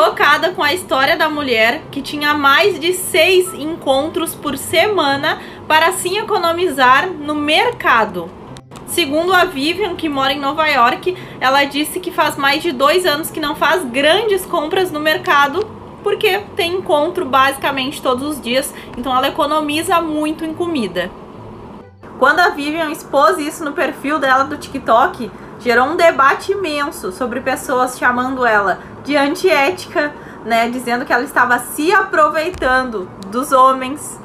chocada com a história da mulher que tinha mais de seis encontros por semana para assim economizar no mercado. Segundo a Vivian, que mora em Nova York, ela disse que faz mais de dois anos que não faz grandes compras no mercado porque tem encontro basicamente todos os dias, então ela economiza muito em comida. Quando a Vivian expôs isso no perfil dela do TikTok, gerou um debate imenso sobre pessoas chamando ela de antiética, né? Dizendo que ela estava se aproveitando dos homens.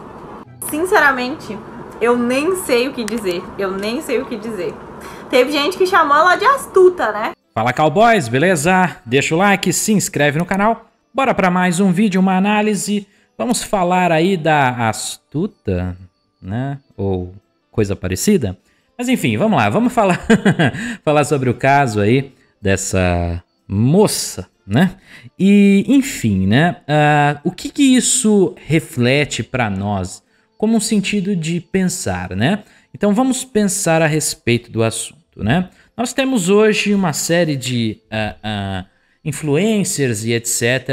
Sinceramente, eu nem sei o que dizer. Eu nem sei o que dizer. Teve gente que chamou ela de astuta, né? Fala cowboys, beleza? Deixa o like, se inscreve no canal. Bora para mais um vídeo, uma análise. Vamos falar aí da astuta, né? Ou coisa parecida. Mas enfim, vamos lá, vamos falar, falar sobre o caso aí dessa moça né? E enfim, né? Uh, o que, que isso reflete para nós como um sentido de pensar, né? Então vamos pensar a respeito do assunto, né? Nós temos hoje uma série de uh, uh, influencers e etc.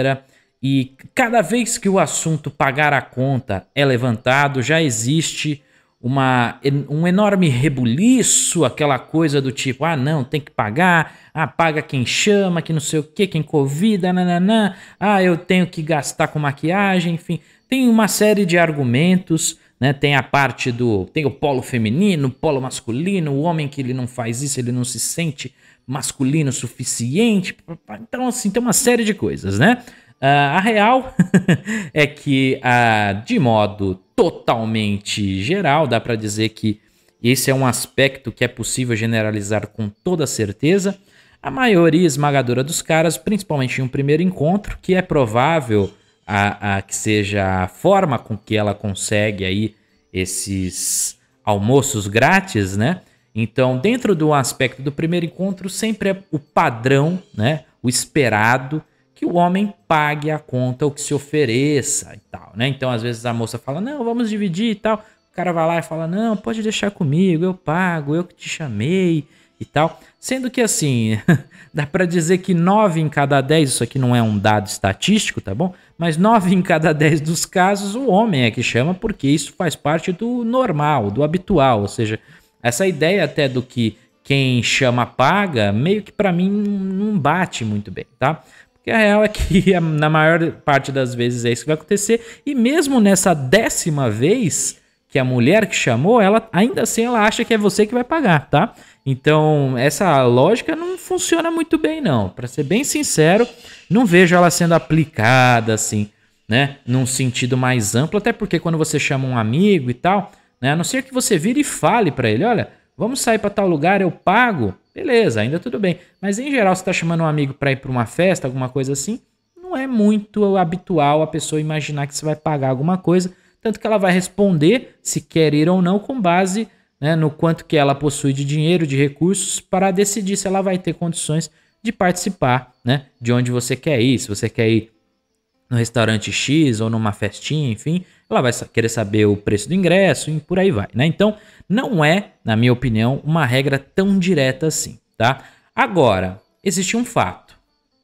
E cada vez que o assunto pagar a conta é levantado, já existe uma, um enorme rebuliço, aquela coisa do tipo, ah, não, tem que pagar, ah, paga quem chama, que não sei o que, quem convida, nananã, ah, eu tenho que gastar com maquiagem, enfim. Tem uma série de argumentos, né? Tem a parte do. Tem o polo feminino, o polo masculino, o homem que ele não faz isso, ele não se sente masculino o suficiente. Então, assim, tem uma série de coisas, né? Uh, a real é que, uh, de modo totalmente geral, dá para dizer que esse é um aspecto que é possível generalizar com toda certeza. A maioria esmagadora dos caras, principalmente em um primeiro encontro, que é provável a, a que seja a forma com que ela consegue aí esses almoços grátis, né? Então, dentro do aspecto do primeiro encontro, sempre é o padrão, né? O esperado que o homem pague a conta, o que se ofereça e tal, né? Então, às vezes a moça fala, não, vamos dividir e tal. O cara vai lá e fala, não, pode deixar comigo, eu pago, eu que te chamei e tal. Sendo que, assim, dá para dizer que 9 em cada 10, isso aqui não é um dado estatístico, tá bom? Mas 9 em cada 10 dos casos o homem é que chama, porque isso faz parte do normal, do habitual, ou seja, essa ideia até do que quem chama paga, meio que para mim não bate muito bem, tá? Que a real é que na maior parte das vezes é isso que vai acontecer. E mesmo nessa décima vez que a mulher que chamou, ela ainda assim ela acha que é você que vai pagar, tá? Então, essa lógica não funciona muito bem não. Para ser bem sincero, não vejo ela sendo aplicada assim, né, num sentido mais amplo, até porque quando você chama um amigo e tal, né, a não ser que você vire e fale para ele, olha, vamos sair para tal lugar, eu pago beleza, ainda tudo bem. Mas em geral, você está chamando um amigo para ir para uma festa, alguma coisa assim, não é muito habitual a pessoa imaginar que você vai pagar alguma coisa, tanto que ela vai responder se quer ir ou não com base né, no quanto que ela possui de dinheiro, de recursos, para decidir se ela vai ter condições de participar, né, de onde você quer ir, se você quer ir no restaurante X ou numa festinha, enfim, ela vai querer saber o preço do ingresso e por aí vai, né? Então, não é, na minha opinião, uma regra tão direta assim, tá? Agora, existe um fato,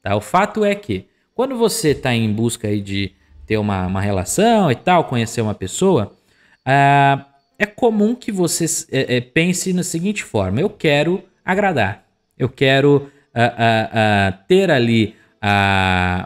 tá? O fato é que quando você está em busca aí de ter uma, uma relação e tal, conhecer uma pessoa, ah, é comum que você é, é, pense na seguinte forma: eu quero agradar, eu quero ah, ah, ter ali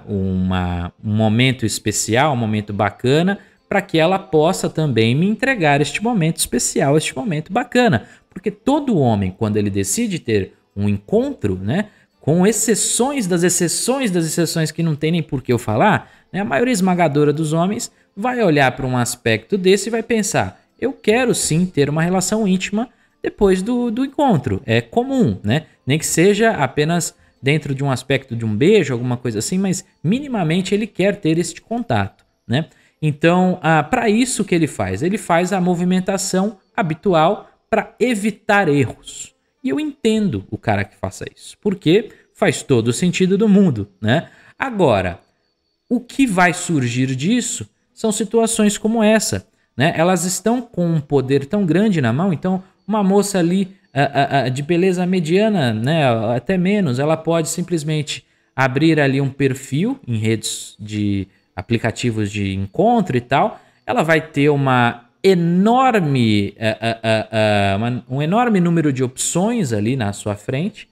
uma, um momento especial, um momento bacana para que ela possa também me entregar este momento especial, este momento bacana. Porque todo homem, quando ele decide ter um encontro, né, com exceções das exceções das exceções que não tem nem por que eu falar, né, a maioria esmagadora dos homens vai olhar para um aspecto desse e vai pensar: eu quero sim ter uma relação íntima depois do, do encontro. É comum, né? Nem que seja apenas dentro de um aspecto de um beijo, alguma coisa assim, mas minimamente ele quer ter este contato, né? Então, ah, para isso que ele faz? Ele faz a movimentação habitual para evitar erros. E eu entendo o cara que faça isso, porque faz todo o sentido do mundo, né? Agora, o que vai surgir disso são situações como essa, né? Elas estão com um poder tão grande na mão, então uma moça ali a, ah, a, ah, a, ah, de beleza mediana, né, até menos, ela pode simplesmente abrir ali um perfil em redes de aplicativos de encontro e tal, ela vai ter uma enorme, uh, uh, uh, um enorme número de opções ali na sua frente.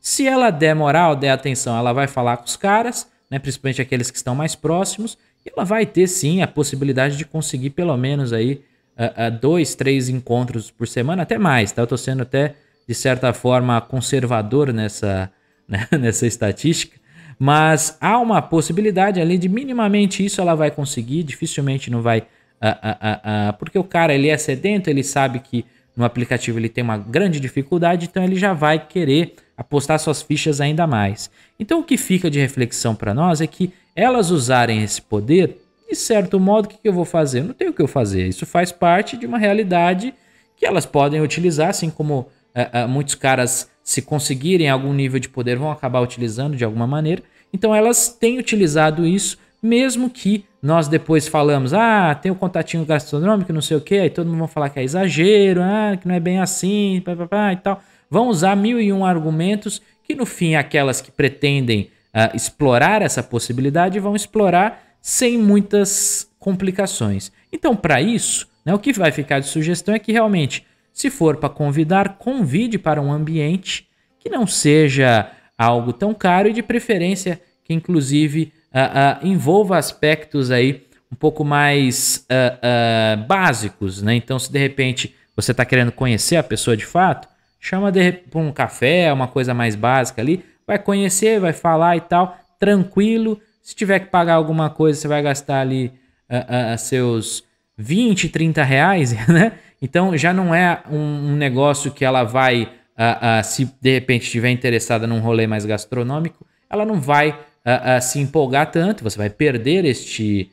Se ela der moral, der atenção, ela vai falar com os caras, né, principalmente aqueles que estão mais próximos, e ela vai ter sim a possibilidade de conseguir pelo menos aí eh, eh, dois, três encontros por semana, até mais, tá? Eu estou sendo até, de certa forma, conservador nessa, né, nessa estatística, mas há uma possibilidade ali de minimamente isso ela vai conseguir, dificilmente não vai. Ah, ah, ah, porque o cara ele é sedento, ele sabe que no aplicativo ele tem uma grande dificuldade, então ele já vai querer apostar suas fichas ainda mais. Então o que fica de reflexão para nós é que elas usarem esse poder, de certo modo, o que eu vou fazer? Eu não tenho o que eu fazer. Isso faz parte de uma realidade que elas podem utilizar, assim como uh, uh, muitos caras se conseguirem algum nível de poder, vão acabar utilizando de alguma maneira. Então elas têm utilizado isso, mesmo que nós depois falamos, ah, tem o um contatinho gastronômico, não sei o que, aí todo mundo vai falar que é exagero, ah, que não é bem assim, pá, pá, pá, e tal. Vão usar mil e um argumentos que no fim aquelas que pretendem uh, explorar essa possibilidade vão explorar sem muitas complicações. Então para isso, né, o que vai ficar de sugestão é que realmente se for para convidar, convide para um ambiente que não seja algo tão caro e de preferência que inclusive uh, uh, envolva aspectos aí um pouco mais uh, básicos, né? Então, se de repente você está querendo conhecer a pessoa de fato, chama para um café, uma coisa mais básica ali, vai conhecer, vai falar e tal, tranquilo. Se tiver que pagar alguma coisa, você vai gastar ali seus 20, 30 reais, né? Então já não é um, um negócio que ela vai, uh, uh, se de repente estiver interessada num rolê mais gastronômico, ela não vai ah, se empolgar tanto, você vai perder este,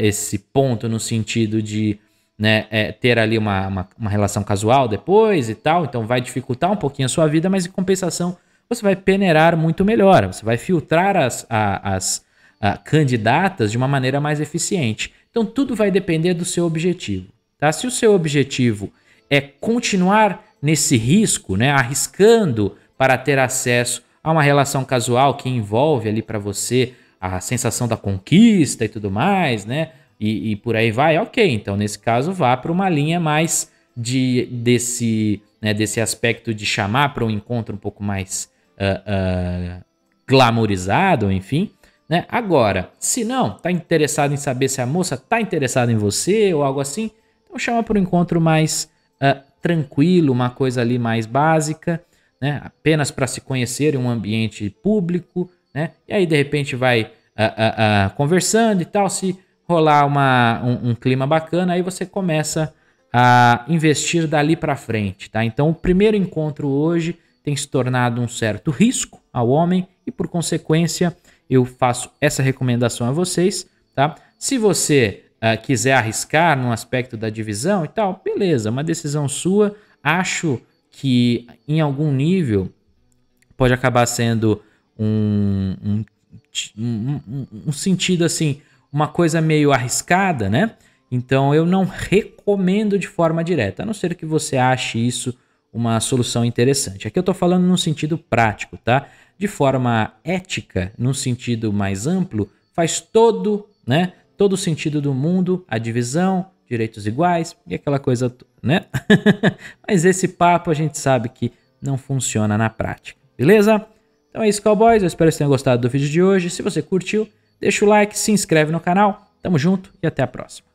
esse ponto no sentido de né, é, ter ali uma, uma, uma relação casual depois e tal, então vai dificultar um pouquinho a sua vida, mas em compensação você vai peneirar muito melhor, você vai filtrar as, as, as candidatas de uma maneira mais eficiente. Então tudo vai depender do seu objetivo. Tá? Se o seu objetivo é continuar nesse risco, né, arriscando para ter acesso a uma relação casual que envolve ali para você a sensação da conquista e tudo mais, né? E, e por aí vai, ok. Então, nesse caso, vá para uma linha mais de desse, né, desse aspecto de chamar para um encontro um pouco mais uh, uh, glamorizado, enfim. Né? Agora, se não, tá interessado em saber se a moça tá interessada em você ou algo assim, então chama para um encontro mais uh, tranquilo, uma coisa ali mais básica, né? apenas para se conhecer em um ambiente público, né? E aí de repente vai uh, uh, conversando e tal, se rolar uma, um, um clima bacana, aí você começa a investir dali para frente, tá? Então o primeiro encontro hoje tem se tornado um certo risco ao homem e por consequência eu faço essa recomendação a vocês, tá? Se você uh, quiser arriscar num aspecto da divisão e tal, beleza, uma decisão sua. Acho que em algum nível pode acabar sendo um, um, um, um sentido assim, uma coisa meio arriscada, né? Então eu não recomendo de forma direta, a não ser que você ache isso uma solução interessante. Aqui eu estou falando num sentido prático, tá? De forma ética, num sentido mais amplo, faz todo, né? todo o sentido do mundo, a divisão, direitos iguais e aquela coisa, né? Mas esse papo a gente sabe que não funciona na prática, beleza? Então é isso, cowboys. Eu espero que vocês tenham gostado do vídeo de hoje. Se você curtiu, deixa o like, se inscreve no canal. Tamo junto e até a próxima.